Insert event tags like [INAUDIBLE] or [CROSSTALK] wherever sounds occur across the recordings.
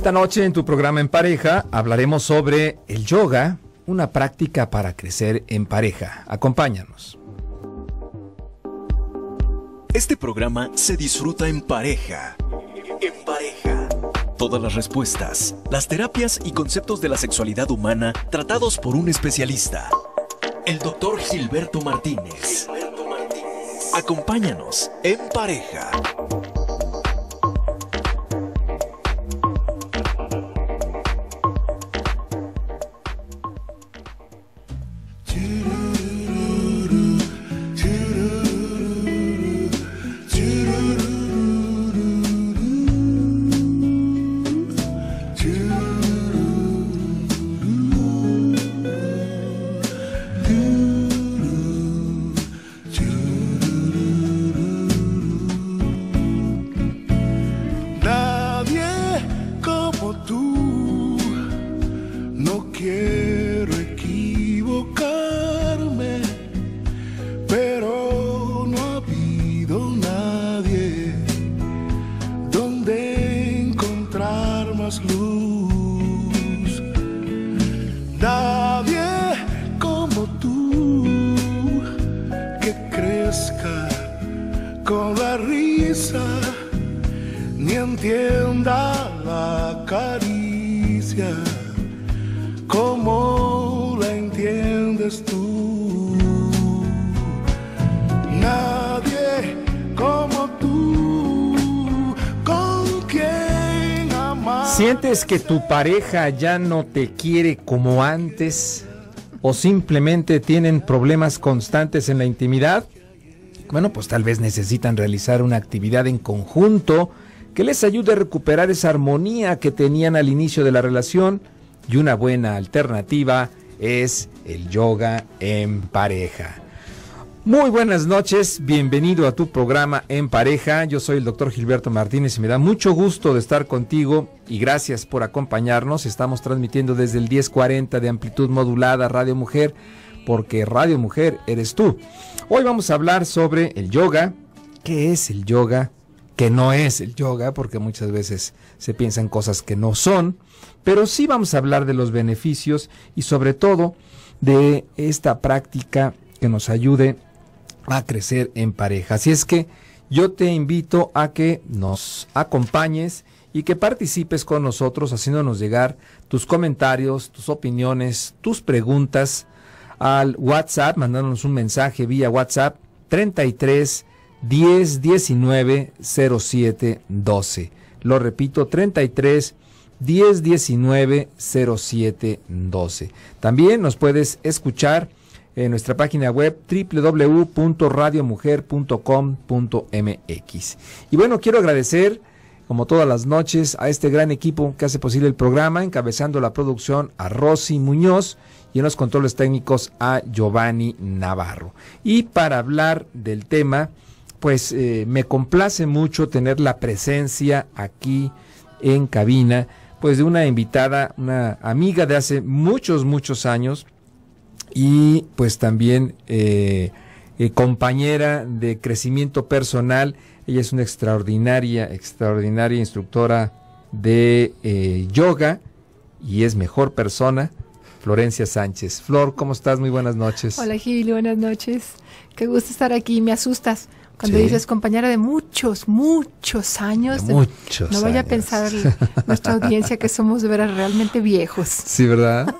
Esta noche en tu programa en pareja hablaremos sobre el yoga, una práctica para crecer en pareja. Acompáñanos. Este programa se disfruta en pareja. En pareja. Todas las respuestas, las terapias y conceptos de la sexualidad humana tratados por un especialista. El doctor Gilberto Martínez. Gilberto Martínez. Acompáñanos en pareja. no quiero. ¿Sientes que tu pareja ya no te quiere como antes? ¿O simplemente tienen problemas constantes en la intimidad? Bueno, pues tal vez necesitan realizar una actividad en conjunto que les ayude a recuperar esa armonía que tenían al inicio de la relación y una buena alternativa es el yoga en pareja. Muy buenas noches, bienvenido a tu programa En Pareja. Yo soy el doctor Gilberto Martínez y me da mucho gusto de estar contigo y gracias por acompañarnos. Estamos transmitiendo desde el 1040 de amplitud modulada Radio Mujer, porque Radio Mujer eres tú. Hoy vamos a hablar sobre el yoga, qué es el yoga, qué no es el yoga, porque muchas veces se piensan cosas que no son, pero sí vamos a hablar de los beneficios y sobre todo de esta práctica que nos ayude a crecer en pareja. Así es que yo te invito a que nos acompañes y que participes con nosotros haciéndonos llegar tus comentarios, tus opiniones, tus preguntas al WhatsApp, mandándonos un mensaje vía WhatsApp 33 10 19 07 12. Lo repito, 33 10 19 07 12. También nos puedes escuchar en nuestra página web www.radiomujer.com.mx. Y bueno, quiero agradecer, como todas las noches, a este gran equipo que hace posible el programa, encabezando la producción a Rosy Muñoz y en los controles técnicos a Giovanni Navarro. Y para hablar del tema, pues eh, me complace mucho tener la presencia aquí en cabina, pues de una invitada, una amiga de hace muchos, muchos años, y pues también eh, eh, compañera de crecimiento personal. Ella es una extraordinaria, extraordinaria instructora de eh, yoga y es mejor persona. Florencia Sánchez. Flor, ¿cómo estás? Muy buenas noches. Hola Gil, buenas noches. Qué gusto estar aquí. Me asustas cuando dices compañera de muchos, muchos años. De muchos. No vaya a pensar nuestra audiencia que somos de veras realmente viejos. Sí, ¿verdad?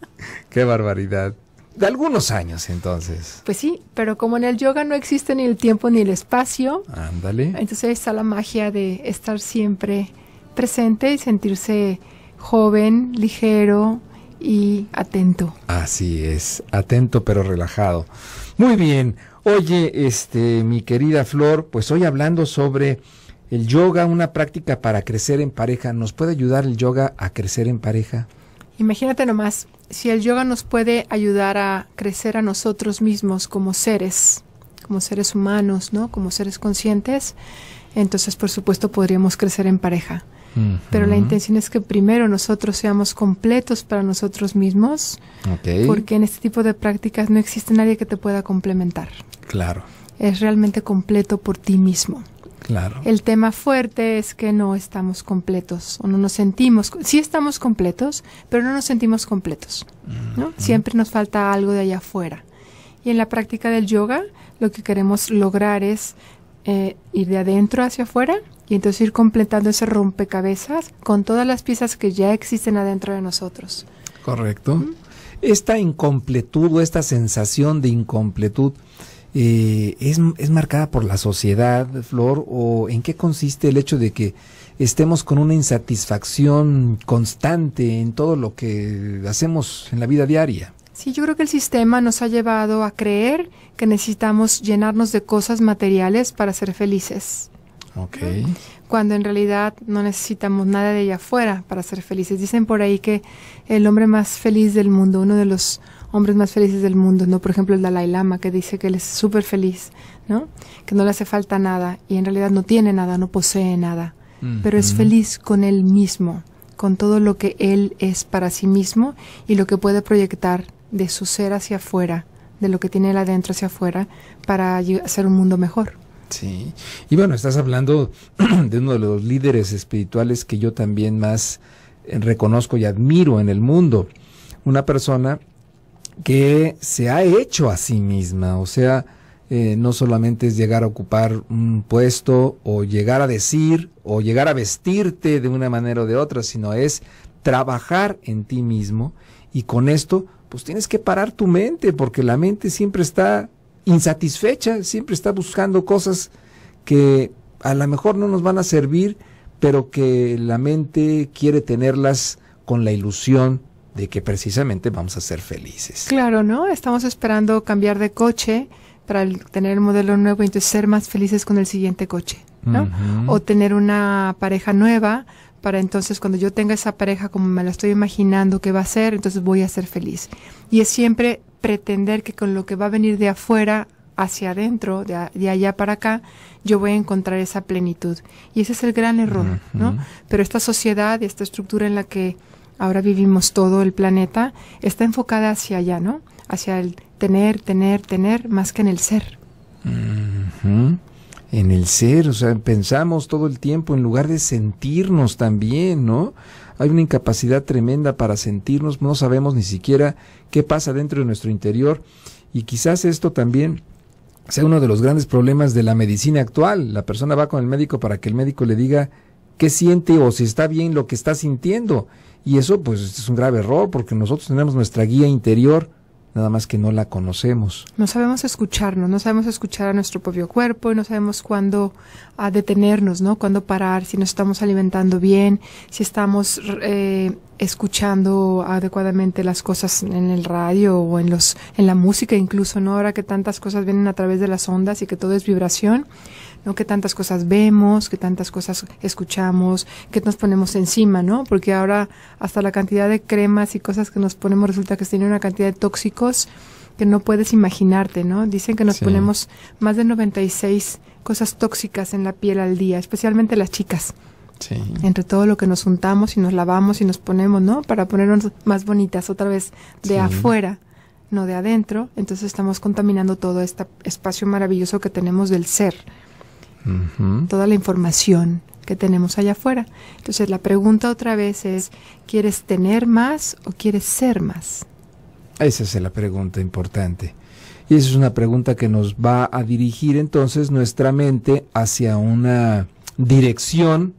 [LAUGHS] Qué barbaridad de algunos años entonces. Pues sí, pero como en el yoga no existe ni el tiempo ni el espacio, ándale. Entonces está la magia de estar siempre presente y sentirse joven, ligero y atento. Así es, atento pero relajado. Muy bien. Oye, este mi querida Flor, pues hoy hablando sobre el yoga, una práctica para crecer en pareja, ¿nos puede ayudar el yoga a crecer en pareja? Imagínate nomás, si el yoga nos puede ayudar a crecer a nosotros mismos como seres, como seres humanos, ¿no? Como seres conscientes, entonces por supuesto podríamos crecer en pareja. Pero la intención es que primero nosotros seamos completos para nosotros mismos, porque en este tipo de prácticas no existe nadie que te pueda complementar. Claro. Es realmente completo por ti mismo. El tema fuerte es que no estamos completos o no nos sentimos, sí estamos completos, pero no nos sentimos completos. ¿no? Siempre nos falta algo de allá afuera. Y en la práctica del yoga lo que queremos lograr es eh, ir de adentro hacia afuera y entonces ir completando ese rompecabezas con todas las piezas que ya existen adentro de nosotros. Correcto. Esta incompletud o esta sensación de incompletud, eh, es, marcada por la sociedad, Flor, o en qué consiste el hecho de que estemos con una insatisfacción constante en todo lo que hacemos en la vida diaria? Sí, yo creo que el sistema nos ha llevado a creer que necesitamos llenarnos de cosas materiales para ser felices. Okay. Cuando en realidad no necesitamos nada de allá afuera para ser felices. Dicen por ahí que el hombre más feliz del mundo, uno de los hombres más felices del mundo, ¿no? Por ejemplo, el Dalai Lama, que dice que él es súper feliz, ¿no? Que no le hace falta nada y en realidad no tiene nada, no posee nada, mm. pero es feliz con él mismo, con todo lo que él es para sí mismo y lo que puede proyectar de su ser hacia afuera, de lo que tiene él adentro hacia afuera, para hacer un mundo mejor. Sí, y bueno, estás hablando [CLEARS THROAT] de uno de los líderes espirituales que yo también más reconozco y admiro en el mundo. Una persona que se ha hecho a sí misma, o sea, eh, no solamente es llegar a ocupar un puesto o llegar a decir o llegar a vestirte de una manera o de otra, sino es trabajar en ti mismo y con esto pues tienes que parar tu mente porque la mente siempre está insatisfecha, siempre está buscando cosas que a lo mejor no nos van a servir, pero que la mente quiere tenerlas con la ilusión de que precisamente vamos a ser felices. Claro, ¿no? Estamos esperando cambiar de coche para tener el modelo nuevo y entonces ser más felices con el siguiente coche, ¿no? O tener una pareja nueva para entonces cuando yo tenga esa pareja como me la estoy imaginando que va a ser, entonces voy a ser feliz. Y es siempre pretender que con lo que va a venir de afuera hacia adentro, de, allá para acá, yo voy a encontrar esa plenitud. Y ese es el gran error, ¿no? Pero esta sociedad, y esta estructura en la que ahora vivimos todo el planeta, está enfocada hacia allá, ¿no? Hacia el tener, tener, tener, más que en el ser. En el ser, o sea, pensamos todo el tiempo en lugar de sentirnos también, ¿no? Hay una incapacidad tremenda para sentirnos, no sabemos ni siquiera qué pasa dentro de nuestro interior y quizás esto también sea uno de los grandes problemas de la medicina actual. La persona va con el médico para que el médico le diga qué siente o si está bien lo que está sintiendo y eso pues es un grave error porque nosotros tenemos nuestra guía interior, nada más que no la conocemos. No sabemos escucharnos, no sabemos escuchar a nuestro propio cuerpo no sabemos cuándo a ah, detenernos, ¿no? Cuándo parar, si nos estamos alimentando bien, si estamos eh, escuchando adecuadamente las cosas en el radio o en los en la música incluso, ¿no? Ahora que tantas cosas vienen a través de las ondas y que todo es vibración, ¿no? Que tantas cosas vemos, que tantas cosas escuchamos, que nos ponemos encima, ¿no? Porque ahora hasta la cantidad de cremas y cosas que nos ponemos resulta que tiene una cantidad de tóxicos que no puedes imaginarte, ¿no? Dicen que nos ponemos más de 96 cosas tóxicas en la piel al día, especialmente las chicas. Entre todo lo que nos juntamos y nos lavamos y nos ponemos, ¿no? Para ponernos más bonitas otra vez de afuera, no de adentro. Entonces estamos contaminando todo este espacio maravilloso que tenemos del ser toda la información que tenemos allá afuera. Entonces la pregunta otra vez es, ¿quieres tener más o quieres ser más? Esa es la pregunta importante. Y esa es una pregunta que nos va a dirigir entonces nuestra mente hacia una dirección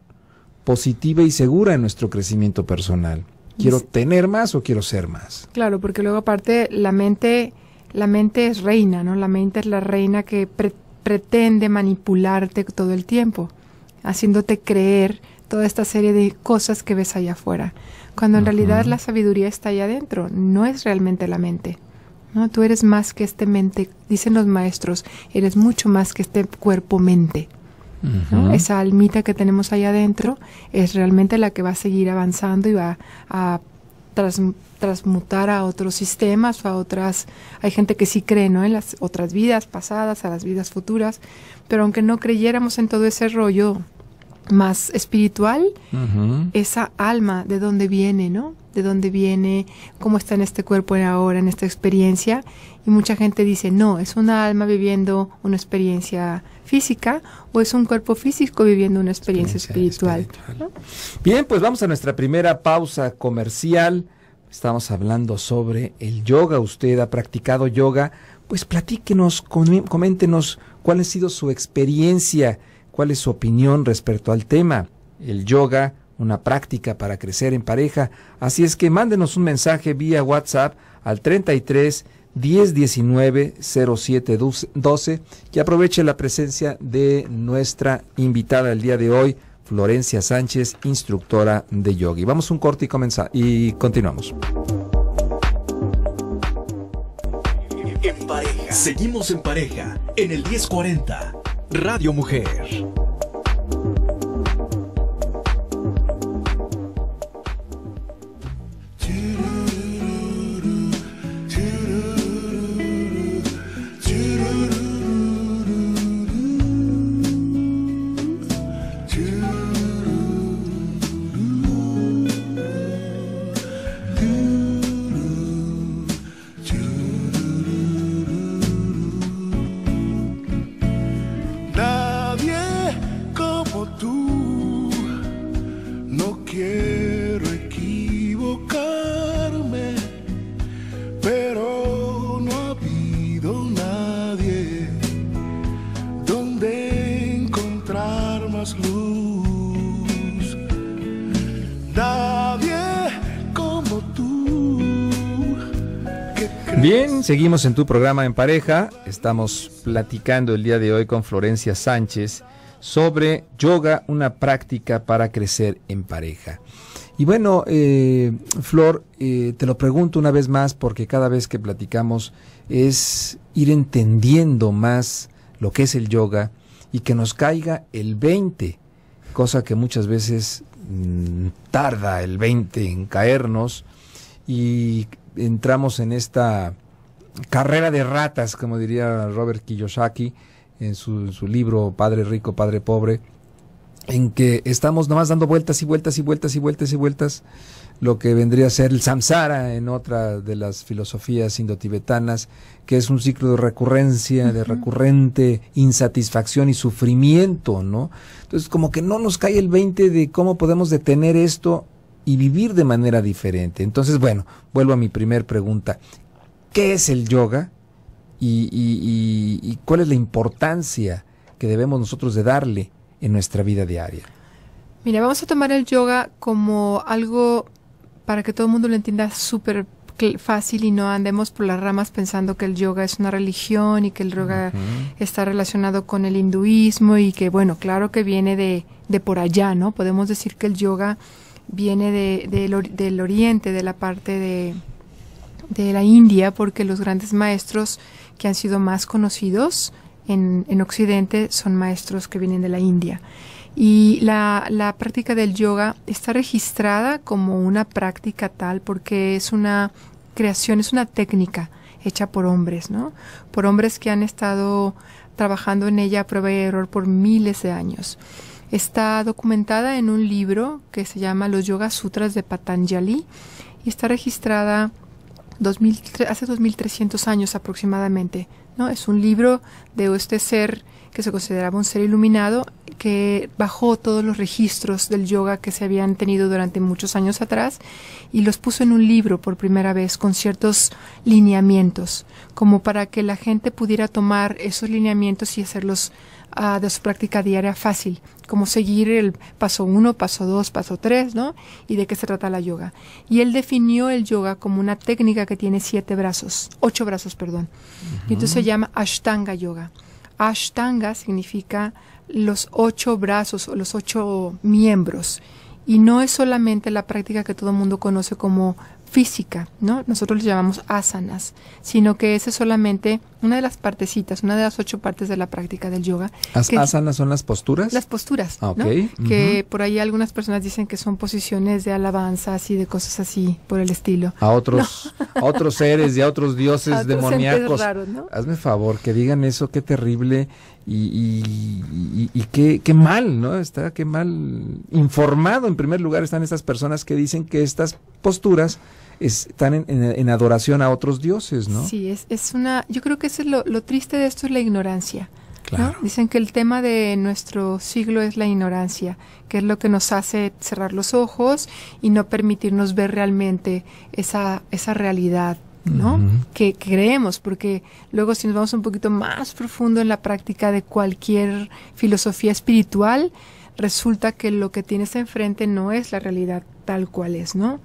positiva y segura en nuestro crecimiento personal. ¿Quiero tener más o quiero ser más? Claro, porque luego aparte la mente, la mente es reina, ¿no? La mente es la reina que pretende pretende manipularte todo el tiempo, haciéndote creer toda esta serie de cosas que ves allá afuera, cuando en realidad la sabiduría está allá adentro, no es realmente la mente. ¿no? Tú eres más que este mente, dicen los maestros, eres mucho más que este cuerpo-mente. Esa almita que tenemos allá adentro es realmente la que va a seguir avanzando y va a transmutar a otros sistemas o a otras, hay gente que sí cree, ¿no? En las otras vidas pasadas, a las vidas futuras, pero aunque no creyéramos en todo ese rollo más espiritual, esa alma, de dónde viene, ¿no? De dónde viene, cómo está en este cuerpo ahora, en esta experiencia. Y mucha gente dice, no, es una alma viviendo una experiencia física o es un cuerpo físico viviendo una experiencia, espiritual. Bien, pues vamos a nuestra primera pausa comercial. Estamos hablando sobre el yoga. Usted ha practicado yoga. Pues platíquenos, coméntenos cuál ha sido su experiencia, cuál es su opinión respecto al tema. El yoga, una práctica para crecer en pareja. Así es que mándenos un mensaje vía WhatsApp al 33 07 12 y aproveche la presencia de nuestra invitada el día de hoy, Florencia Sánchez, instructora de yogi. Vamos un corte y, comenzar, y continuamos. En pareja. Seguimos en pareja en el 1040 Radio Mujer. Seguimos en tu programa en pareja. Estamos platicando el día de hoy con Florencia Sánchez sobre yoga, una práctica para crecer en pareja. Y bueno, eh, Flor, eh, te lo pregunto una vez más porque cada vez que platicamos es ir entendiendo más lo que es el yoga y que nos caiga el 20, cosa que muchas veces mm, tarda el 20 en caernos y entramos en esta carrera de ratas, como diría Robert Kiyosaki en su, su libro Padre Rico, Padre Pobre, en que estamos nomás dando vueltas y vueltas y vueltas y vueltas y vueltas, lo que vendría a ser el samsara en otra de las filosofías indotibetanas, que es un ciclo de recurrencia, de recurrente insatisfacción y sufrimiento, ¿no? Entonces, como que no nos cae el 20 de cómo podemos detener esto y vivir de manera diferente. Entonces, bueno, vuelvo a mi primer pregunta qué es el yoga y, cuál es la importancia que debemos nosotros de darle en nuestra vida diaria. Mira, vamos a tomar el yoga como algo para que todo el mundo lo entienda súper fácil y no andemos por las ramas pensando que el yoga es una religión y que el yoga está relacionado con el hinduismo y que, bueno, claro que viene de, de por allá, ¿no? Podemos decir que el yoga viene del oriente, de la parte de, de la India porque los grandes maestros que han sido más conocidos en, Occidente son maestros que vienen de la India. Y la, la, práctica del yoga está registrada como una práctica tal porque es una creación, es una técnica hecha por hombres, ¿no? Por hombres que han estado trabajando en ella a prueba y error por miles de años. Está documentada en un libro que se llama Los Yoga Sutras de Patanjali y está registrada hace 2300 años aproximadamente. ¿no? Es un libro de este ser que se consideraba un ser iluminado que bajó todos los registros del yoga que se habían tenido durante muchos años atrás y los puso en un libro por primera vez con ciertos lineamientos, como para que la gente pudiera tomar esos lineamientos y hacerlos ah, de su práctica diaria fácil como seguir el paso 1, paso dos, paso 3, ¿no? Y de qué se trata la yoga. Y él definió el yoga como una técnica que tiene siete brazos, ocho brazos, perdón. Y entonces se llama Ashtanga Yoga. Ashtanga significa los ocho brazos o los ocho miembros. Y no es solamente la práctica que todo el mundo conoce como física, ¿no? Nosotros les llamamos asanas, sino que esa es solamente una de las partecitas, una de las ocho partes de la práctica del yoga. Las asanas son las posturas. Las posturas, ah, Que por ahí algunas personas dicen que son posiciones de alabanzas y de cosas así por el estilo. A otros, otros seres y a otros dioses [LAUGHS] a otros demoníacos. Hazme favor, que digan eso, qué terrible y, qué, qué, mal, ¿no? Está qué mal informado en primer lugar están estas personas que dicen que estas posturas están en, en, adoración a otros dioses, ¿no? Sí, es, una, yo creo que eso es lo, triste de esto es la ignorancia. Dicen que el tema de nuestro siglo es la ignorancia, que es lo que nos hace cerrar los ojos y no permitirnos ver realmente esa, esa realidad. ¿no? que creemos, porque luego si nos vamos un poquito más profundo en la práctica de cualquier filosofía espiritual, resulta que lo que tienes enfrente no es la realidad tal cual es, ¿no?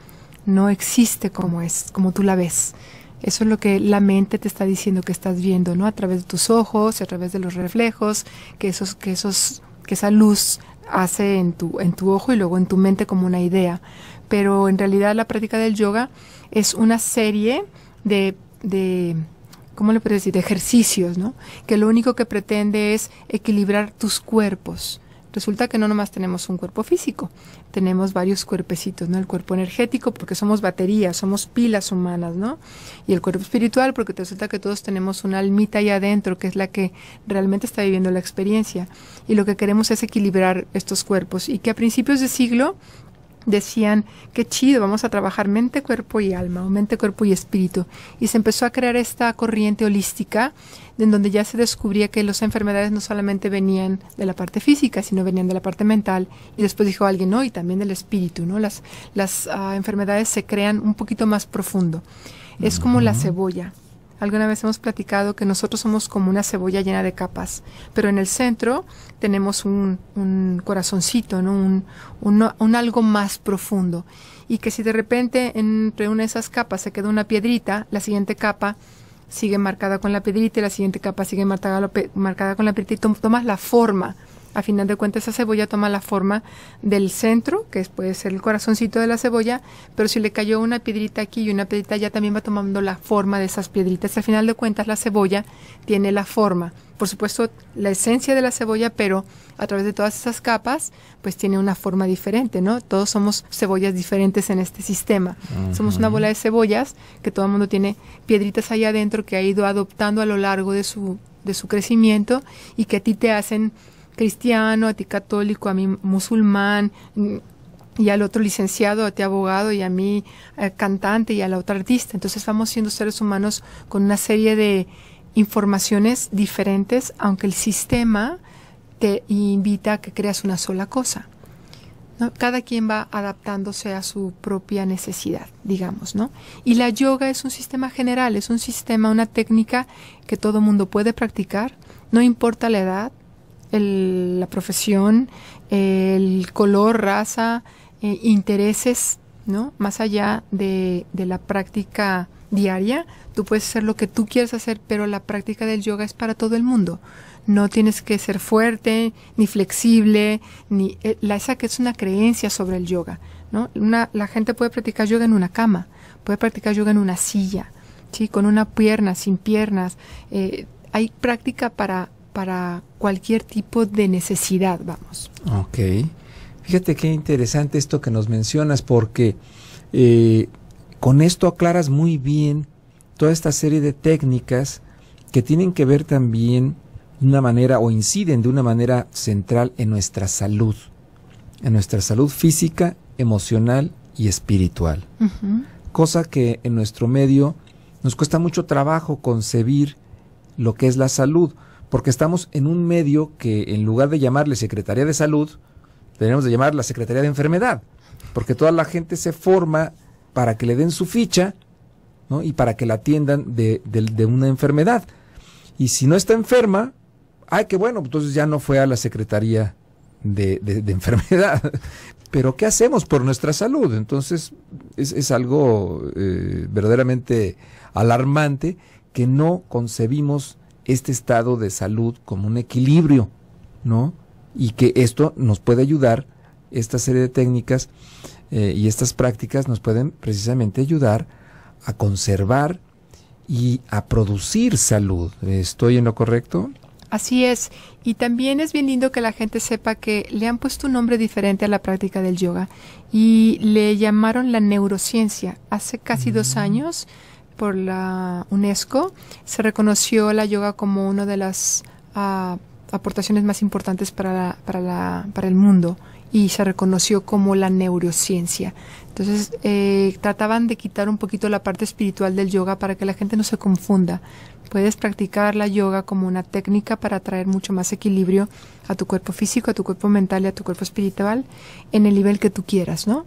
no existe como es, como tú la ves. Eso es lo que la mente te está diciendo que estás viendo, ¿no? A través de tus ojos, a través de los reflejos, que esos, que esos, que esa luz hace en tu, tu ojo y luego en tu mente como una idea. Pero en realidad la práctica del yoga es una serie de, ¿cómo le decir? De ejercicios, ¿no? Que lo único que pretende es equilibrar tus cuerpos Resulta que no nomás tenemos un cuerpo físico, tenemos varios cuerpecitos, ¿no? El cuerpo energético porque somos baterías, somos pilas humanas, ¿no? Y el cuerpo espiritual porque resulta que todos tenemos una almita ahí adentro que es la que realmente está viviendo la experiencia. Y lo que queremos es equilibrar estos cuerpos y que a principios de siglo decían, qué chido, vamos a trabajar mente, cuerpo y alma, o mente, cuerpo y espíritu. Y se empezó a crear esta corriente holística en donde ya se descubría que las enfermedades no solamente venían de la parte física, sino venían de la parte mental. Y después dijo alguien, no, y también del espíritu, ¿no? Las, las ah, enfermedades se crean un poquito más profundo. Es como la cebolla. Alguna vez hemos platicado que nosotros somos como una cebolla llena de capas, pero en el centro tenemos un, un corazoncito, ¿no? un, un, algo más profundo. Y que si de repente entre una de esas capas se queda una piedrita, la siguiente capa sigue marcada con la piedrita y la siguiente capa sigue marcada, marcada con la piedrita y tomas la forma a final de cuentas, esa cebolla toma la forma del centro, que puede ser el corazoncito de la cebolla, pero si le cayó una piedrita aquí y una piedrita allá, también va tomando la forma de esas piedritas. Al final de cuentas, la cebolla tiene la forma. Por supuesto, la esencia de la cebolla, pero a través de todas esas capas, pues tiene una forma diferente, ¿no? Todos somos cebollas diferentes en este sistema. Somos una bola de cebollas que todo el mundo tiene piedritas allá adentro que ha ido adoptando a lo largo de su, de su crecimiento y que a ti te hacen cristiano, a ti católico, a mí musulmán, y al otro licenciado, a ti abogado, y a mí eh, cantante, y a la otra artista. Entonces vamos siendo seres humanos con una serie de informaciones diferentes, aunque el sistema te invita a que creas una sola cosa. Cada quien va adaptándose a su propia necesidad, digamos, ¿no? Y la yoga es un sistema general, es un sistema, una técnica que todo mundo puede practicar, no importa la edad, la profesión, el color, raza, eh, intereses, ¿no? Más allá de, de la práctica diaria, tú puedes hacer lo que tú quieras hacer, pero la práctica del yoga es para todo el mundo. No tienes que ser fuerte, ni flexible, ni eh, la esa que es una creencia sobre el yoga, ¿no? Una, la gente puede practicar yoga en una cama, puede practicar yoga en una silla, sí, con una pierna, sin piernas. Eh, hay práctica para para cualquier tipo de necesidad, vamos. Ok. Fíjate qué interesante esto que nos mencionas, porque eh, con esto aclaras muy bien toda esta serie de técnicas que tienen que ver también de una manera o inciden de una manera central en nuestra salud, en nuestra salud física, emocional y espiritual. Cosa que en nuestro medio nos cuesta mucho trabajo concebir lo que es la salud porque estamos en un medio que en lugar de llamarle Secretaría de Salud, tenemos que llamar la Secretaría de Enfermedad, porque toda la gente se forma para que le den su ficha y para que la atiendan de, una enfermedad. Y si no está enferma, ay, qué bueno, entonces ya no fue a la Secretaría de, enfermedad. [LAUGHS] Pero ¿qué hacemos por nuestra salud? Entonces es, algo eh, verdaderamente alarmante que no concebimos este estado de salud como un equilibrio, ¿no? Y que esto nos puede ayudar, esta serie de técnicas eh, y estas prácticas nos pueden precisamente ayudar a conservar y a producir salud. ¿Estoy en lo correcto? Así es. Y también es bien lindo que la gente sepa que le han puesto un nombre diferente a la práctica del yoga y le llamaron la neurociencia. Hace casi dos mm. años por la UNESCO, se reconoció la yoga como una de las ah, aportaciones más importantes para, para, la, para el mundo y se reconoció como la neurociencia. Entonces eh, trataban de quitar un poquito la parte espiritual del yoga para que la gente no se confunda. Puedes practicar la yoga como una técnica para traer mucho más equilibrio a tu cuerpo físico, a tu cuerpo mental y a tu cuerpo espiritual en el nivel que tú quieras, ¿no?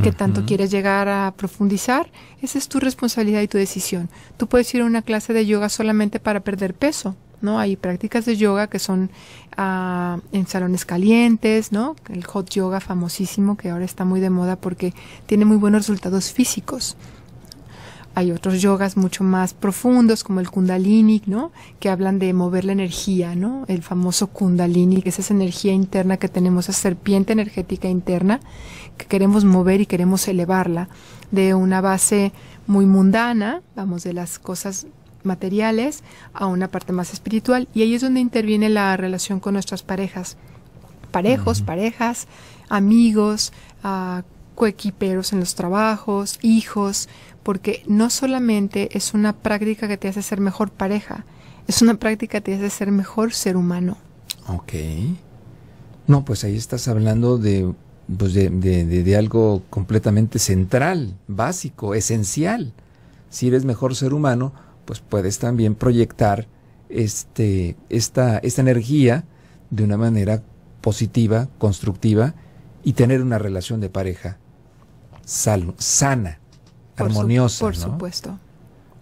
que tanto quieres llegar a profundizar, esa es tu responsabilidad y tu decisión. Tú puedes ir a una clase de yoga solamente para perder peso, ¿no? Hay prácticas de yoga que son ah, en salones calientes, ¿no? El hot yoga famosísimo que ahora está muy de moda porque tiene muy buenos resultados físicos. Hay otros yogas mucho más profundos como el kundalini, ¿no? Que hablan de mover la energía, ¿no? El famoso kundalini, que es esa energía interna que tenemos, esa serpiente energética interna que queremos mover y queremos elevarla de una base muy mundana, vamos, de las cosas materiales a una parte más espiritual y ahí es donde interviene la relación con nuestras parejas, parejos, parejas, amigos, uh, coequiperos en los trabajos, hijos, porque no solamente es una práctica que te hace ser mejor pareja, es una práctica que te hace ser mejor ser humano. Ok. No, pues ahí estás hablando de, pues de, algo completamente central, básico, esencial. Si eres mejor ser humano, pues puedes también proyectar este, esta, esta energía de una manera positiva, constructiva y tener una relación de pareja sana, por, supuesto.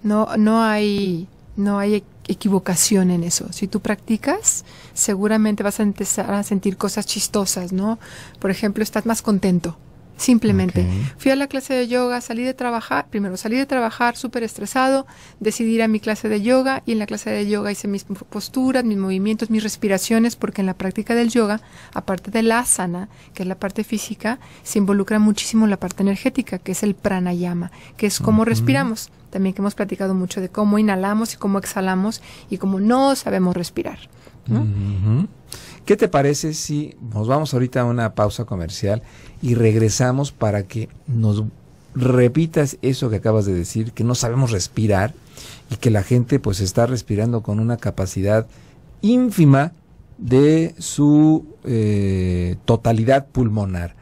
No, no hay, no hay equivocación en eso. Si tú practicas, seguramente vas a empezar a sentir cosas chistosas, ¿no? Por ejemplo, estás más contento Simplemente. Fui a la clase de yoga, salí de trabajar, primero salí de trabajar súper estresado, decidí ir a mi clase de yoga y en la clase de yoga hice mis posturas, mis movimientos, mis respiraciones, porque en la práctica del yoga, aparte de la asana, que es la parte física, se involucra muchísimo la parte energética, que es el pranayama, que es cómo respiramos. También que hemos platicado mucho de cómo inhalamos y cómo exhalamos y cómo no sabemos respirar. ¿Qué te parece si nos vamos ahorita a una pausa comercial y regresamos para que nos repitas eso que acabas de decir, que no sabemos respirar y que la gente pues está respirando con una capacidad ínfima de su eh, totalidad pulmonar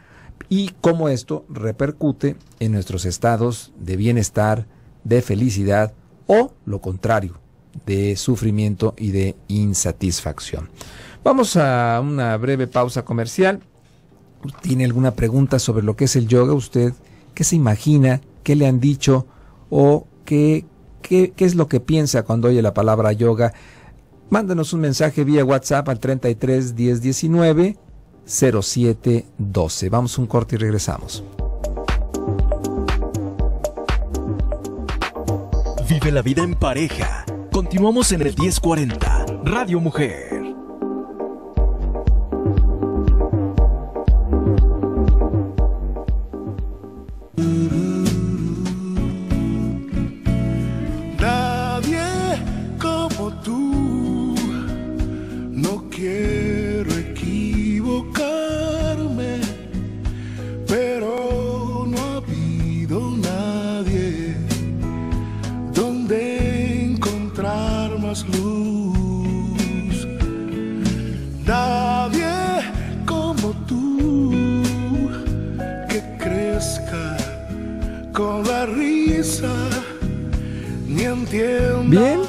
y cómo esto repercute en nuestros estados de bienestar, de felicidad o lo contrario, de sufrimiento y de insatisfacción. Vamos a una breve pausa comercial. ¿Tiene alguna pregunta sobre lo que es el yoga usted? ¿Qué se imagina? ¿Qué le han dicho? ¿O qué, qué, es lo que piensa cuando oye la palabra yoga? Mándanos un mensaje vía WhatsApp al 33 10 19 07 12. Vamos un corte y regresamos. Vive la vida en pareja. Continuamos en el 1040, Radio Mujer.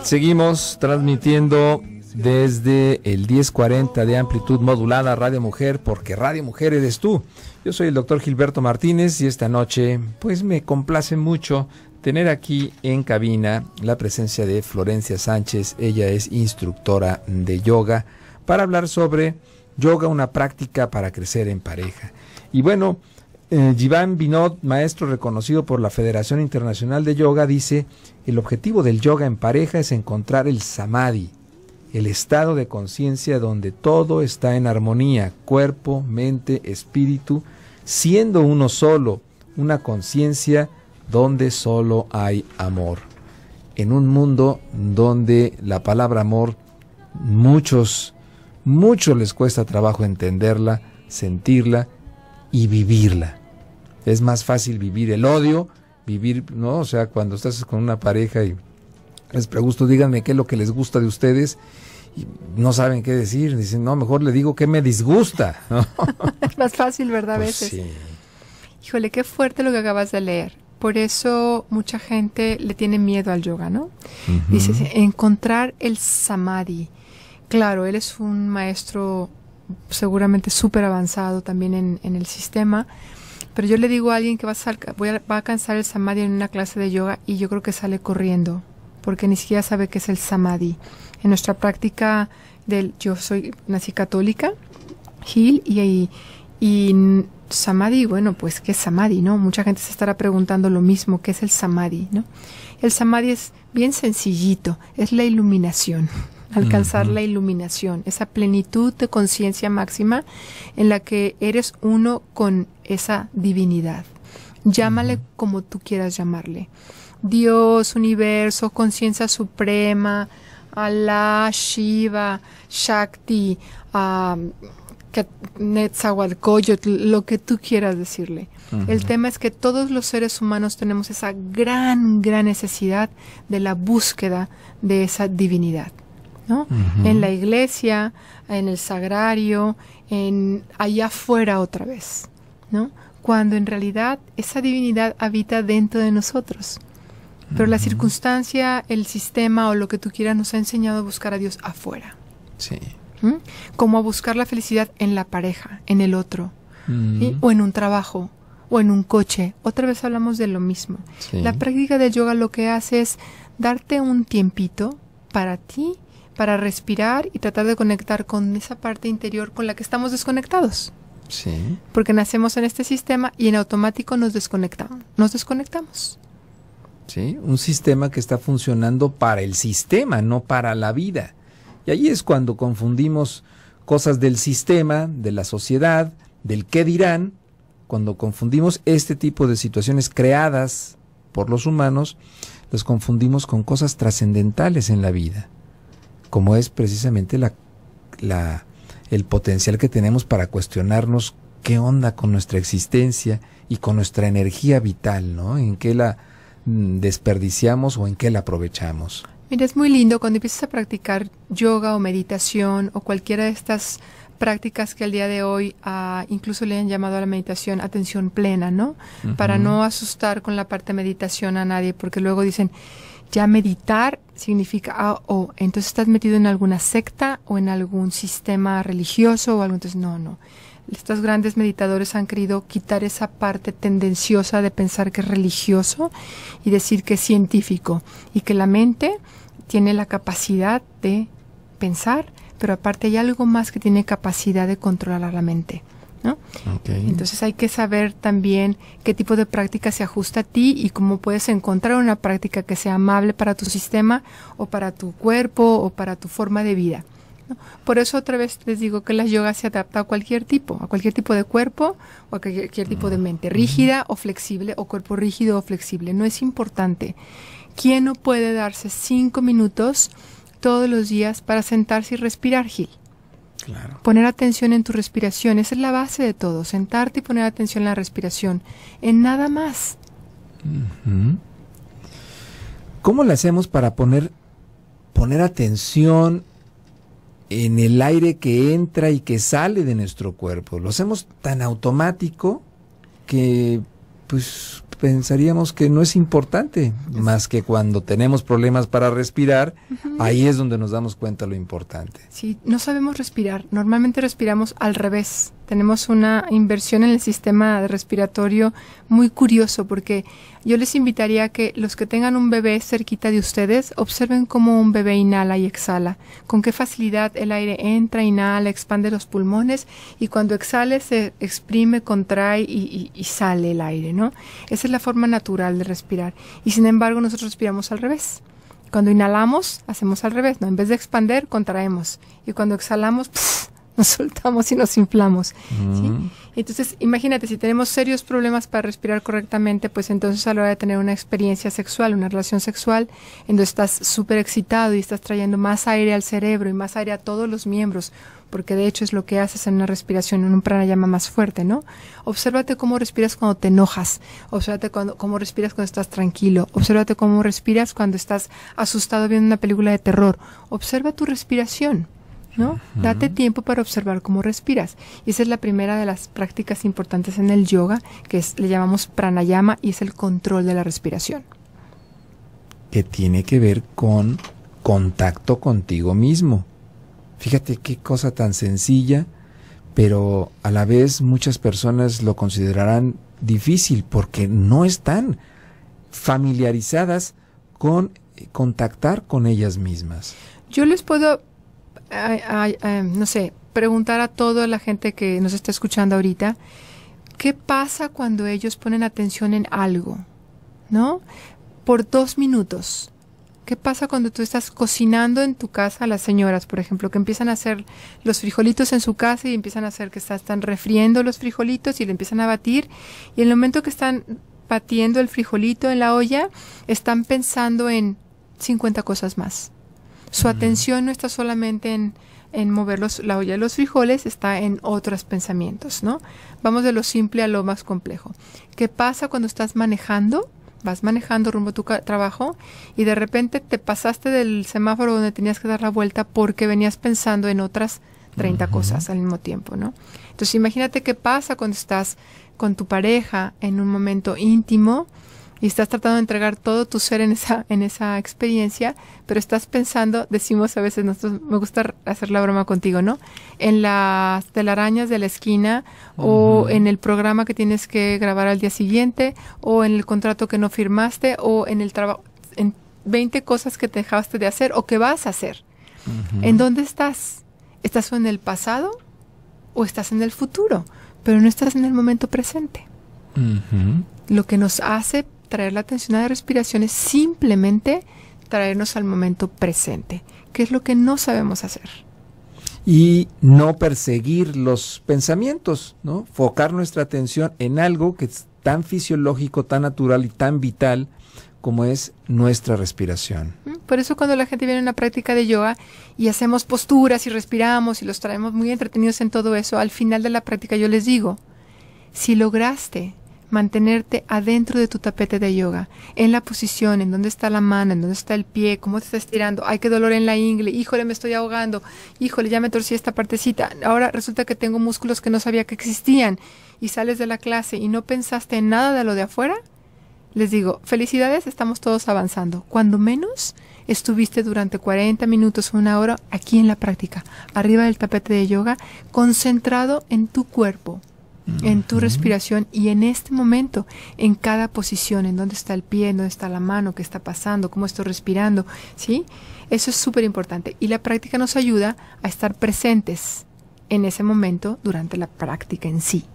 Seguimos transmitiendo desde el 1040 de amplitud modulada Radio Mujer, porque Radio Mujer eres tú. Yo soy el doctor Gilberto Martínez y esta noche pues me complace mucho tener aquí en cabina la presencia de Florencia Sánchez. Ella es instructora de yoga para hablar sobre yoga, una práctica para crecer en pareja. Y bueno, Jivan eh, Binod, maestro reconocido por la Federación Internacional de Yoga, dice, el objetivo del yoga en pareja es encontrar el samadhi, el estado de conciencia donde todo está en armonía, cuerpo, mente, espíritu, siendo uno solo, una conciencia donde solo hay amor. En un mundo donde la palabra amor, muchos, muchos les cuesta trabajo entenderla, sentirla y vivirla es más fácil vivir el odio, vivir, ¿no? O sea, cuando estás con una pareja y les pregunto, díganme qué es lo que les gusta de ustedes. Y no saben qué decir, dicen, no, mejor le digo qué me disgusta. es [LAUGHS] más fácil, ¿verdad? a pues veces. Híjole, qué fuerte lo que acabas de leer. Por eso mucha gente le tiene miedo al yoga, ¿no? Dices, encontrar el samadhi. Claro, él es un maestro seguramente súper avanzado también en el sistema pero yo le digo a alguien que va a, alcanzar el samadhi en una clase de yoga y yo creo que sale corriendo, porque ni siquiera sabe qué es el samadhi. En nuestra práctica del, yo soy nací católica, Gil, y, y, samadhi, bueno, pues qué es samadhi, ¿no? Mucha gente se estará preguntando lo mismo, ¿qué es el samadhi, ¿no? El samadhi es bien sencillito, es la iluminación, [LAUGHS] alcanzar la iluminación, esa plenitud de conciencia máxima en la que eres uno con esa divinidad. Llámale como tú quieras llamarle. Dios, universo, conciencia suprema, Allah, Shiva, Shakti, um, lo que tú quieras decirle. El tema es que todos los seres humanos tenemos esa gran, gran necesidad de la búsqueda de esa divinidad. ¿no? En la iglesia, en el sagrario, en allá afuera otra vez. Cuando en realidad esa divinidad habita dentro de nosotros. Pero la circunstancia, el sistema o lo que tú quieras nos ha enseñado a buscar a Dios afuera. ¿Mm? Como a buscar la felicidad en la pareja, en el otro, o en un trabajo, o en un coche. Otra vez hablamos de lo mismo. La práctica de yoga lo que hace es darte un tiempito para ti, para respirar y tratar de conectar con esa parte interior con la que estamos desconectados. Porque nacemos en este sistema y en automático nos desconectamos. Nos desconectamos. Sí, un sistema que está funcionando para el sistema, no para la vida. Y ahí es cuando confundimos cosas del sistema, de la sociedad, del qué dirán, cuando confundimos este tipo de situaciones creadas por los humanos, las confundimos con cosas trascendentales en la vida, como es precisamente la el potencial que tenemos para cuestionarnos qué onda con nuestra existencia y con nuestra energía vital, ¿no? En qué la mm, desperdiciamos o en qué la aprovechamos. Mira, es muy lindo cuando empiezas a practicar yoga o meditación o cualquiera de estas prácticas que al día de hoy ah, incluso le han llamado a la meditación atención plena, ¿no? Para no asustar con la parte de meditación a nadie, porque luego dicen, ya meditar significa, ah, oh, entonces estás metido en alguna secta o en algún sistema religioso o algo, entonces no, no. Estos grandes meditadores han querido quitar esa parte tendenciosa de pensar que es religioso y decir que es científico y que la mente tiene la capacidad de pensar, pero aparte hay algo más que tiene capacidad de controlar a la mente. Entonces hay que saber también qué tipo de práctica se ajusta a ti y cómo puedes encontrar una práctica que sea amable para tu sistema o para tu cuerpo o para tu forma de vida. Por eso otra vez les digo que la yoga se adapta a cualquier tipo, a cualquier tipo de cuerpo o a cualquier tipo de ah, mente, rígida o flexible o cuerpo rígido o flexible. No es importante. ¿Quién no puede darse cinco minutos todos los días para sentarse y respirar, Gil? Claro. Poner atención en tu respiración, esa es la base de todo, sentarte y poner atención en la respiración, en nada más. ¿Cómo lo hacemos para poner, poner atención en el aire que entra y que sale de nuestro cuerpo? Lo hacemos tan automático que pues pensaríamos que no es importante, más que cuando tenemos problemas para respirar, ahí es donde nos damos cuenta lo importante. Sí, no sabemos respirar, normalmente respiramos al revés tenemos una inversión en el sistema respiratorio muy curioso porque yo les invitaría a que los que tengan un bebé cerquita de ustedes observen cómo un bebé inhala y exhala, con qué facilidad el aire entra, inhala, expande los pulmones y cuando exhale se exprime, contrae y, sale el aire, ¿no? Esa es la forma natural de respirar y sin embargo nosotros respiramos al revés. Cuando inhalamos hacemos al revés, ¿no? En vez de expander contraemos y cuando exhalamos nos soltamos y nos inflamos. Mm. Entonces, imagínate, si tenemos serios problemas para respirar correctamente, pues entonces a la hora de tener una experiencia sexual, una relación sexual, en donde estás súper excitado y estás trayendo más aire al cerebro y más aire a todos los miembros, porque de hecho es lo que haces en una respiración, en un pranayama más fuerte, ¿no? Obsérvate cómo respiras cuando te enojas, obsérvate cuando, cómo respiras cuando estás tranquilo, obsérvate cómo respiras cuando estás asustado viendo una película de terror, observa tu respiración. Date tiempo para observar cómo respiras. Y esa es la primera de las prácticas importantes en el yoga, que es, le llamamos pranayama y es el control de la respiración. Que tiene que ver con contacto contigo mismo. Fíjate qué cosa tan sencilla, pero a la vez muchas personas lo considerarán difícil porque no están familiarizadas con eh, contactar con ellas mismas. Yo les puedo Em, no sé, preguntar a toda la gente que nos está escuchando ahorita, ¿qué pasa cuando ellos ponen atención en algo? ¿No? Por dos minutos. ¿Qué pasa cuando tú estás cocinando en tu casa las señoras, por ejemplo, que empiezan a hacer los frijolitos en su casa y empiezan a hacer que están refriendo los frijolitos y le empiezan a batir y en el momento que están batiendo el frijolito en la olla, están pensando en 50 cosas más. Su atención no está solamente en, en mover los, la olla de los frijoles, está en otros pensamientos, ¿no? Vamos de lo simple a lo más complejo. ¿Qué pasa cuando estás manejando? Vas manejando rumbo a tu trabajo y de repente te pasaste del semáforo donde tenías que dar la vuelta porque venías pensando en otras 30 cosas al mismo tiempo, ¿no? Entonces imagínate qué pasa cuando estás con tu pareja en un momento íntimo y estás tratando de entregar todo tu ser en esa, en esa experiencia, pero estás pensando, decimos a veces, nosotros, me gusta hacer la broma contigo, ¿no? En las telarañas de la esquina o en el programa que tienes que grabar al día siguiente o en el contrato que no firmaste o en el trabajo, en 20 cosas que te dejaste de hacer o que vas a hacer. ¿En dónde estás? ¿Estás en el pasado o estás en el futuro? Pero no estás en el momento presente. Lo que nos hace traer la atención a la respiración es simplemente traernos al momento presente, que es lo que no sabemos hacer. Y no perseguir los pensamientos, ¿no? Focar nuestra atención en algo que es tan fisiológico, tan natural y tan vital como es nuestra respiración. Mm, por eso cuando la gente viene a una práctica de yoga y hacemos posturas y respiramos y los traemos muy entretenidos en todo eso, al final de la práctica yo les digo, si lograste mantenerte adentro de tu tapete de yoga, en la posición, en donde está la mano, en donde está el pie, cómo te estás estirando, hay qué dolor en la ingle, híjole, me estoy ahogando, híjole, ya me torcí esta partecita, ahora resulta que tengo músculos que no sabía que existían y sales de la clase y no pensaste en nada de lo de afuera, les digo, felicidades, estamos todos avanzando. Cuando menos estuviste durante 40 minutos, una hora aquí en la práctica, arriba del tapete de yoga, concentrado en tu cuerpo, en tu respiración y en este momento, en cada posición, en dónde está el pie, en dónde está la mano, qué está pasando, cómo estoy respirando, ¿sí? Eso es súper importante y la práctica nos ayuda a estar presentes en ese momento durante la práctica en sí.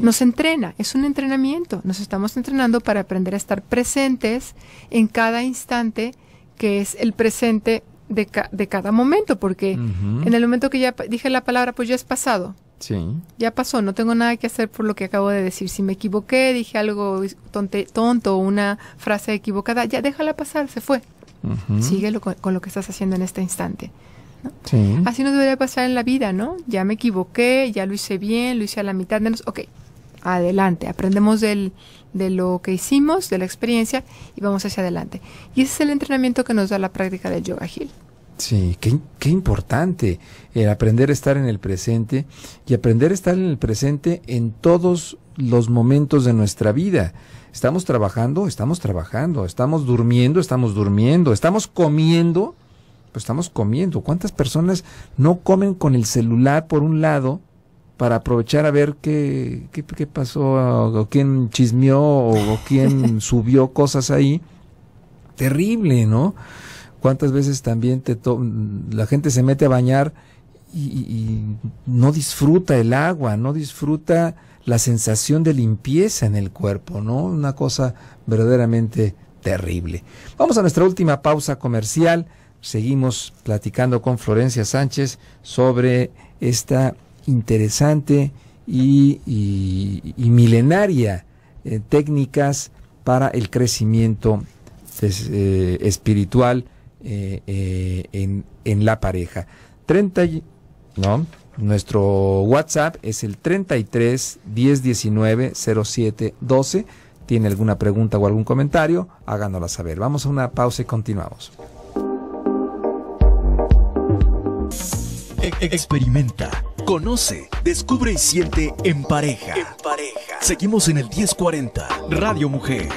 Nos entrena, es un entrenamiento, nos estamos entrenando para aprender a estar presentes en cada instante que es el presente de, de cada momento, porque en el momento que ya dije la palabra, pues ya es pasado. Sí. Ya pasó, no tengo nada que hacer por lo que acabo de decir. Si me equivoqué, dije algo tonte, tonto, una frase equivocada, ya déjala pasar, se fue. Sigue con, lo que estás haciendo en este instante. Así no debería pasar en la vida, ¿no? Ya me equivoqué, ya lo hice bien, lo hice a la mitad de menos. Ok, adelante, aprendemos de lo que hicimos, de la experiencia y vamos hacia adelante. Y ese es el entrenamiento que nos da la práctica del yoga gil Sí, qué, importante el aprender a estar en el presente y aprender a estar en el presente en todos los momentos de nuestra vida. Estamos trabajando, estamos trabajando, estamos durmiendo, estamos durmiendo, estamos comiendo, pues estamos comiendo. ¿Cuántas personas no comen con el celular por un lado para aprovechar a ver qué, qué, pasó, o, quién chismeó, o quién [LAUGHS] subió cosas ahí? Terrible, ¿no? cuántas veces también la gente se mete a bañar y, no disfruta el agua, no disfruta la sensación de limpieza en el cuerpo, ¿no? Una cosa verdaderamente terrible. Vamos a nuestra última pausa comercial. Seguimos platicando con Florencia Sánchez sobre esta interesante y, milenaria eh, técnicas para el crecimiento pues, eh, espiritual eh, eh, en, la pareja. 30, ¿no? Nuestro WhatsApp es el 33 1019 0712. ¿Tiene alguna pregunta o algún comentario? Háganosla saber. Vamos a una pausa y continuamos. E-, experimenta, conoce, descubre y siente En pareja. Seguimos en el 1040, Radio Mujer.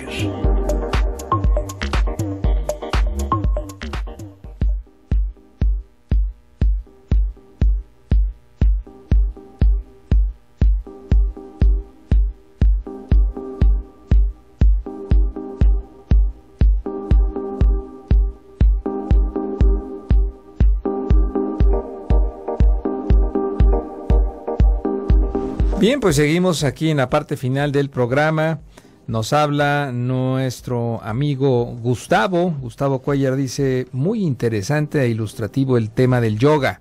Bien, pues seguimos aquí en la parte final del programa. Nos habla nuestro amigo Gustavo. Gustavo Cuellar dice, muy interesante e ilustrativo el tema del yoga.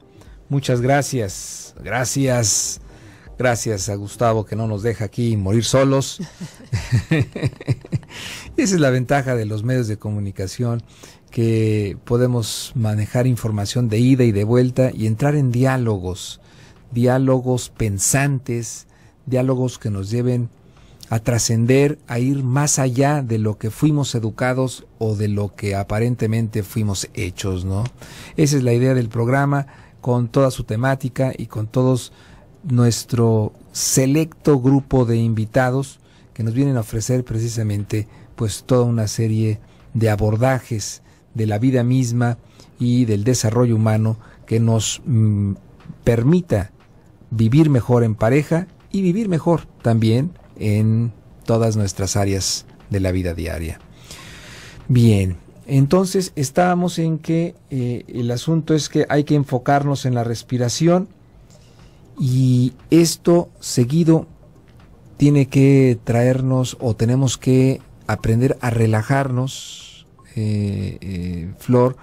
Muchas gracias. Gracias. Gracias a Gustavo que no nos deja aquí morir solos. [LAUGHS] Esa es la ventaja de los medios de comunicación, que podemos manejar información de ida y de vuelta y entrar en diálogos, diálogos pensantes, diálogos que nos lleven a trascender, a ir más allá de lo que fuimos educados o de lo que aparentemente fuimos hechos, ¿no? Esa es la idea del programa, con toda su temática y con todos nuestro selecto grupo de invitados que nos vienen a ofrecer precisamente pues toda una serie de abordajes de la vida misma y del desarrollo humano que nos mm, permita vivir mejor en pareja y vivir mejor también en todas nuestras áreas de la vida diaria. Bien, entonces estábamos en que eh, el asunto es que hay que enfocarnos en la respiración y esto seguido tiene que traernos o tenemos que aprender a relajarnos, eh, eh, Flor,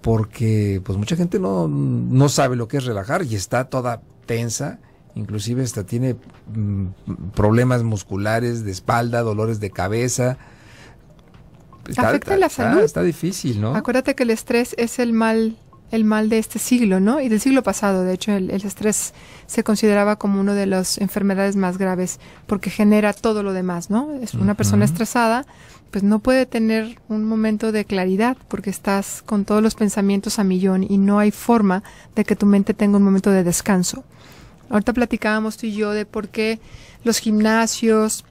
porque pues mucha gente no, no sabe lo que es relajar y está toda tensa inclusive hasta tiene mm, problemas musculares de espalda, dolores de cabeza. Afecta la salud. Está, difícil, ¿no? Acuérdate que el estrés es el mal, el mal de este siglo, ¿no? Y del siglo pasado, de hecho, el, estrés se consideraba como una de las enfermedades más graves porque genera todo lo demás, ¿no? Es una persona estresada, pues no puede tener un momento de claridad porque estás con todos los pensamientos a millón y no hay forma de que tu mente tenga un momento de descanso. Ahorita platicábamos tú y yo de por qué los gimnasios,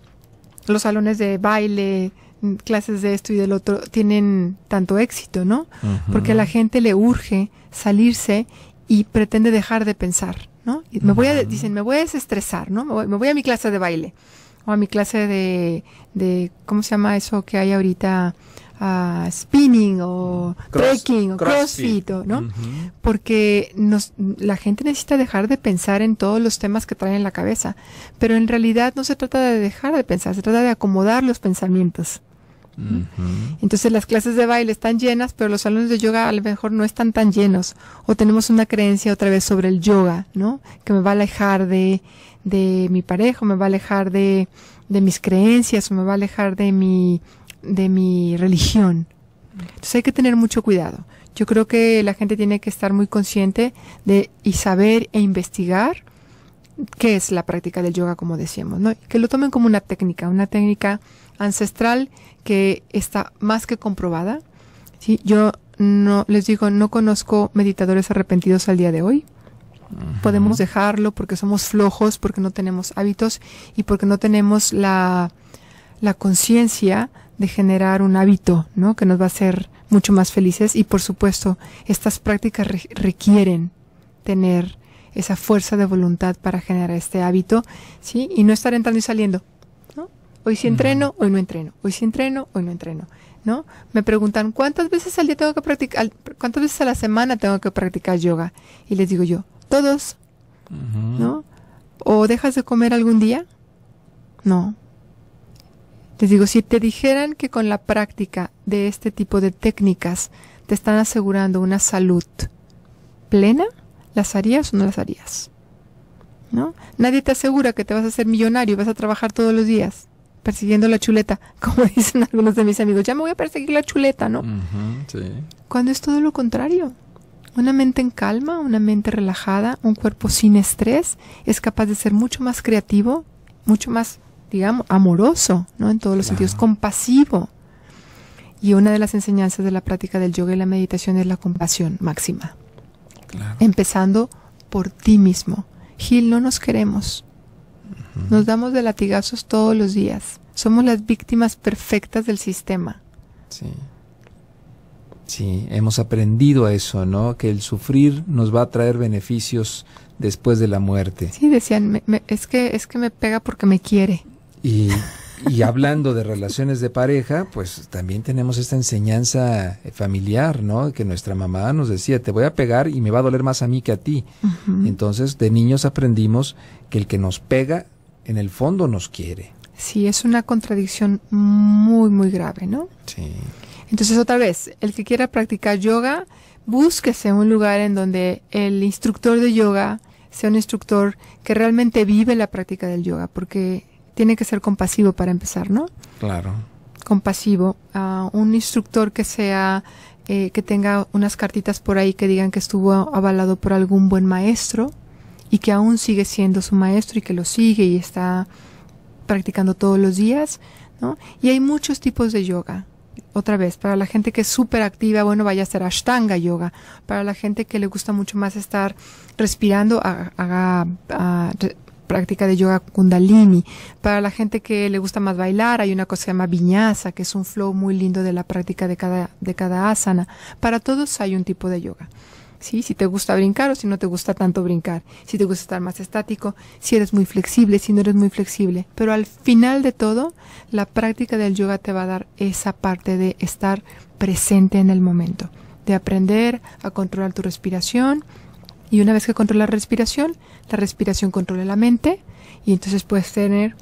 los salones de baile, mm, clases de esto y del otro tienen tanto éxito, ¿no? Porque a la gente le urge salirse y pretende dejar de pensar, ¿no? Y me voy a, dicen, me voy a desestresar, ¿no? Me voy, me voy a mi clase de baile o a mi clase de, de, ¿cómo se llama eso que hay ahorita? a spinning o trekking o crossfit, ¿no? Porque nos, la gente necesita dejar de pensar en todos los temas que traen en la cabeza, pero en realidad no se trata de dejar de pensar, se trata de acomodar los pensamientos. Entonces las clases de baile están llenas, pero los salones de yoga a lo mejor no están tan llenos. O tenemos una creencia otra vez sobre el yoga, ¿no? Que me va a alejar de, de mi pareja, me va a alejar de, de mis creencias, o me va a alejar de mi de mi religión. Entonces hay que tener mucho cuidado. Yo creo que la gente tiene que estar muy consciente de y saber e investigar qué es la práctica del yoga, como decíamos, ¿no? que lo tomen como una técnica, una técnica ancestral que está más que comprobada. si Yo no les digo, no conozco meditadores arrepentidos al día de hoy. Podemos dejarlo porque somos flojos, porque no tenemos hábitos y porque no tenemos la, la conciencia de generar un hábito, ¿no? Que nos va a hacer mucho más felices y por supuesto estas prácticas requieren tener esa fuerza de voluntad para generar este hábito, ¿sí? Y no estar entrando y saliendo, ¿no? Hoy sí entreno, hoy no entreno, hoy sí entreno, hoy no entreno, ¿no? Me preguntan, ¿cuántas veces al día tengo que practicar, cuántas veces a la semana tengo que practicar yoga? Y les digo yo, todos, ¿no? ¿O dejas de comer algún día? No, les digo, si te dijeran que con la práctica de este tipo de técnicas te están asegurando una salud plena, ¿las harías o no las harías? ¿No? Nadie te asegura que te vas a ser millonario y vas a trabajar todos los días persiguiendo la chuleta, [LAUGHS] como dicen algunos de mis amigos. Ya me voy a perseguir la chuleta, ¿no? Cuando es todo lo contrario. Una mente en calma, una mente relajada, un cuerpo sin estrés, es capaz de ser mucho más creativo, mucho más digamos, amoroso, ¿no? En todos los sentidos, compasivo. Y una de las enseñanzas de la práctica del yoga y la meditación es la compasión máxima. Empezando por ti mismo. Gil, no nos queremos. Nos damos de latigazos todos los días. Somos las víctimas perfectas del sistema. Sí. Sí, hemos aprendido a eso, ¿no? Que el sufrir nos va a traer beneficios después de la muerte. Sí, decían, es, que, es que me pega porque me quiere. Y, hablando de relaciones de pareja, pues también tenemos esta enseñanza familiar, ¿no? Que nuestra mamá nos decía, te voy a pegar y me va a doler más a mí que a ti. Entonces, de niños aprendimos que el que nos pega, en el fondo nos quiere. Sí, es una contradicción muy, muy grave, ¿no? Sí. Entonces, otra vez, el que quiera practicar yoga, búsquese un lugar en donde el instructor de yoga sea un instructor que realmente vive la práctica del yoga, porque tiene que ser compasivo para empezar, ¿no? Claro. Compasivo. Ah, un instructor que sea, eh, que tenga unas cartitas por ahí que digan que estuvo avalado por algún buen maestro y que aún sigue siendo su maestro y que lo sigue y está practicando todos los días, ¿no? Y hay muchos tipos de yoga. Otra vez, para la gente que es súper activa, bueno, vaya a hacer ashtanga yoga. Para la gente que le gusta mucho más estar respirando, haga ah, práctica de yoga kundalini. Para la gente que le gusta más bailar, hay una cosa que se llama viñasa, que es un flow muy lindo de la práctica de cada, de cada asana. Para todos hay un tipo de yoga. ¿Sí? Si te gusta brincar o si no te gusta tanto brincar, si te gusta estar más estático, si eres muy flexible, si no eres muy flexible. Pero al final de todo, la práctica del yoga te va a dar esa parte de estar presente en el momento, de aprender a controlar tu respiración, y una vez que controla la respiración, la respiración controla la mente y entonces puedes tener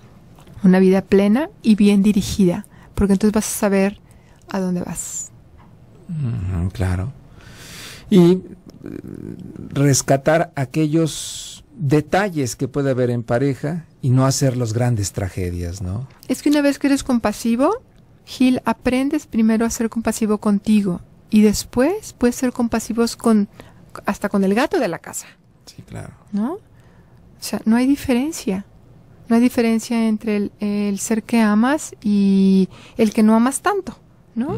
una vida plena y bien dirigida, porque entonces vas a saber a dónde vas. claro. Y eh, rescatar aquellos detalles que puede haber en pareja y no hacer las grandes tragedias, ¿no? Es que una vez que eres compasivo, Gil, aprendes primero a ser compasivo contigo y después puedes ser compasivos con hasta con el gato de la casa. Sí, claro. ¿No? O sea, no hay diferencia. No hay diferencia entre el, ser que amas y el que no amas tanto, ¿no?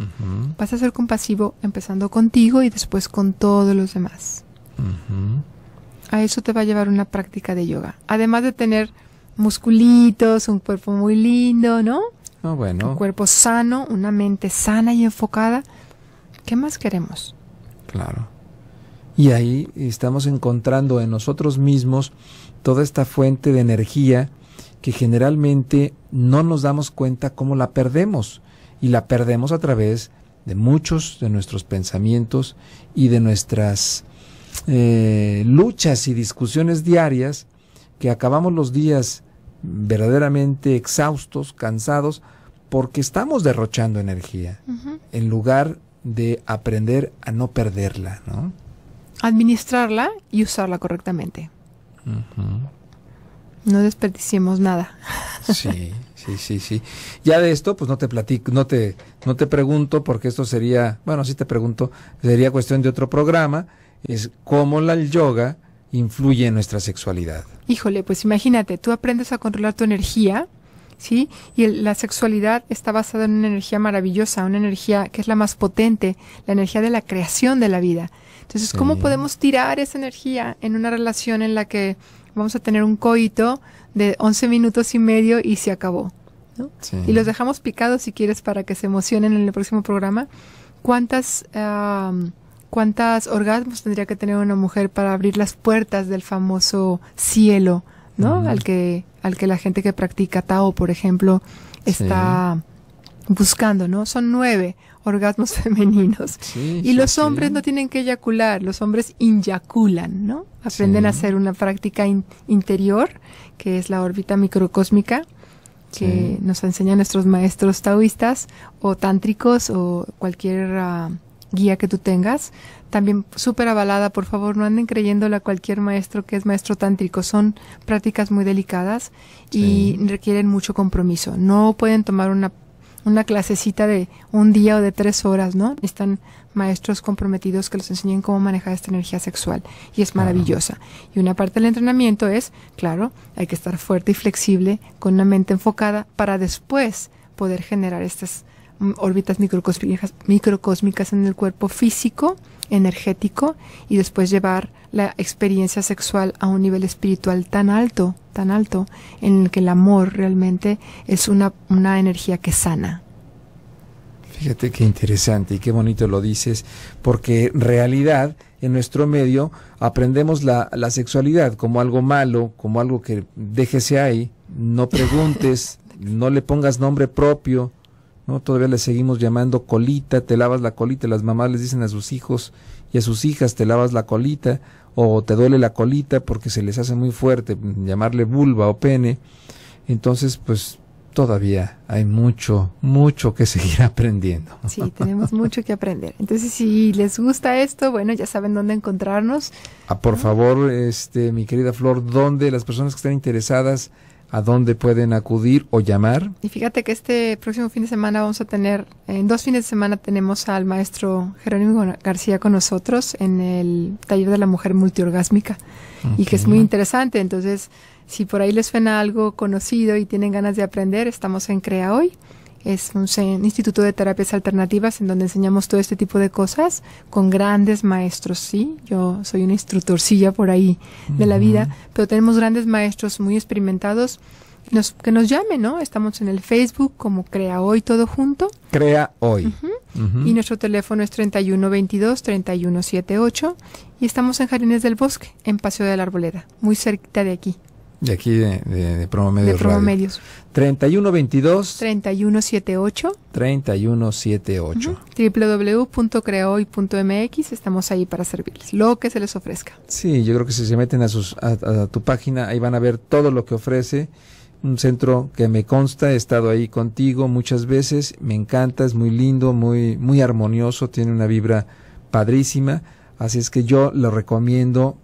Vas a ser compasivo empezando contigo y después con todos los demás. A eso te va a llevar una práctica de yoga. Además de tener musculitos, un cuerpo muy lindo, ¿no? Ah, bueno. Un cuerpo sano, una mente sana y enfocada. ¿Qué más queremos? Claro. Y ahí estamos encontrando en nosotros mismos toda esta fuente de energía que generalmente no nos damos cuenta cómo la perdemos. Y la perdemos a través de muchos de nuestros pensamientos y de nuestras eh, luchas y discusiones diarias que acabamos los días verdaderamente exhaustos, cansados, porque estamos derrochando energía en lugar de aprender a no perderla, ¿no? administrarla y usarla correctamente. No desperdiciemos nada. Sí, sí, sí, sí. Ya de esto, pues no te platico, no te, no te pregunto, porque esto sería, bueno, sí te pregunto, sería cuestión de otro programa, es cómo la yoga influye en nuestra sexualidad. Híjole, pues imagínate, tú aprendes a controlar tu energía, ¿sí? Y la sexualidad está basada en una energía maravillosa, una energía que es la más potente, la energía de la creación de la vida. Entonces, ¿cómo podemos tirar esa energía en una relación en la que vamos a tener un coito de 11 minutos y medio y se acabó? Y los dejamos picados si quieres para que se emocionen en el próximo programa. ¿Cuántas, ¿Cuántas orgasmos tendría que tener una mujer para abrir las puertas del famoso cielo, ¿no? al, que, al que la gente que practica Tao, por ejemplo, está buscando, ¿no? Son nueve orgasmos [LAUGHS] femeninos. y los hombres no tienen que eyacular, los hombres inyaculan, ¿no? Aprenden a hacer una práctica interior, que es la órbita microcósmica, que nos enseñan nuestros maestros taoístas o tántricos o cualquier ah, guía que tú tengas. También súper avalada, por favor, no anden creyéndola cualquier maestro que es maestro tántrico. Son prácticas muy delicadas y requieren mucho compromiso. No pueden tomar una una clasecita de un día o de tres horas, ¿no? Están maestros comprometidos que les enseñen cómo manejar esta energía sexual y es maravillosa. Y una parte del entrenamiento es, claro, hay que estar fuerte y flexible con una mente enfocada para después poder generar estas mm, órbitas microcosmicas en el cuerpo físico energético y después llevar la experiencia sexual a un nivel espiritual tan alto, tan alto, en el que el amor realmente es una, una energía que sana. Fíjate qué interesante y qué bonito lo dices, porque en realidad en nuestro medio aprendemos la, la sexualidad como algo malo, como algo que déjese ahí, no preguntes, [LAUGHS] no le pongas nombre propio, ¿no? Todavía le seguimos llamando colita, te lavas la colita, las mamás les dicen a sus hijos y a sus hijas te lavas la colita o te duele la colita porque se les hace muy fuerte llamarle vulva o pene. Entonces, pues todavía hay mucho, mucho que [LAUGHS] seguir aprendiendo. Sí, tenemos mucho que aprender. Entonces, si les gusta esto, bueno, ya saben dónde encontrarnos. Ah, por favor, este, mi querida Flor, ¿dónde las personas que están interesadas a dónde pueden acudir o llamar. Y fíjate que este próximo fin de semana vamos a tener, en dos fines de semana tenemos al maestro Jerónimo García con nosotros en el taller de la mujer multiorgásmica y que es muy interesante. Entonces, si por ahí les suena algo conocido y tienen ganas de aprender, estamos en Crea Hoy. Es un, instituto de terapias alternativas en donde enseñamos todo este tipo de cosas con grandes maestros, sí. Yo soy una instructorcilla por ahí de la vida, pero tenemos grandes maestros muy experimentados. Nos, que nos llamen, ¿no? Estamos en el Facebook como Crea Hoy Todo Junto. Crea Hoy. Y nuestro teléfono es 3122-3178. Y estamos en Jardines del Bosque, en Paseo de la Arboleda, muy cerquita de aquí. De aquí, de, de, de Promomedios. De Promomedios. 3122. 3178. 3178. www.creoy.mx. Estamos ahí para servirles. Lo que se les ofrezca. Sí, yo creo que si se meten a, sus, a tu página, ahí van a ver todo lo que ofrece un centro que me consta, he estado ahí contigo muchas veces, me encanta, es muy lindo, muy, muy armonioso, tiene una vibra padrísima, así es que yo lo recomiendo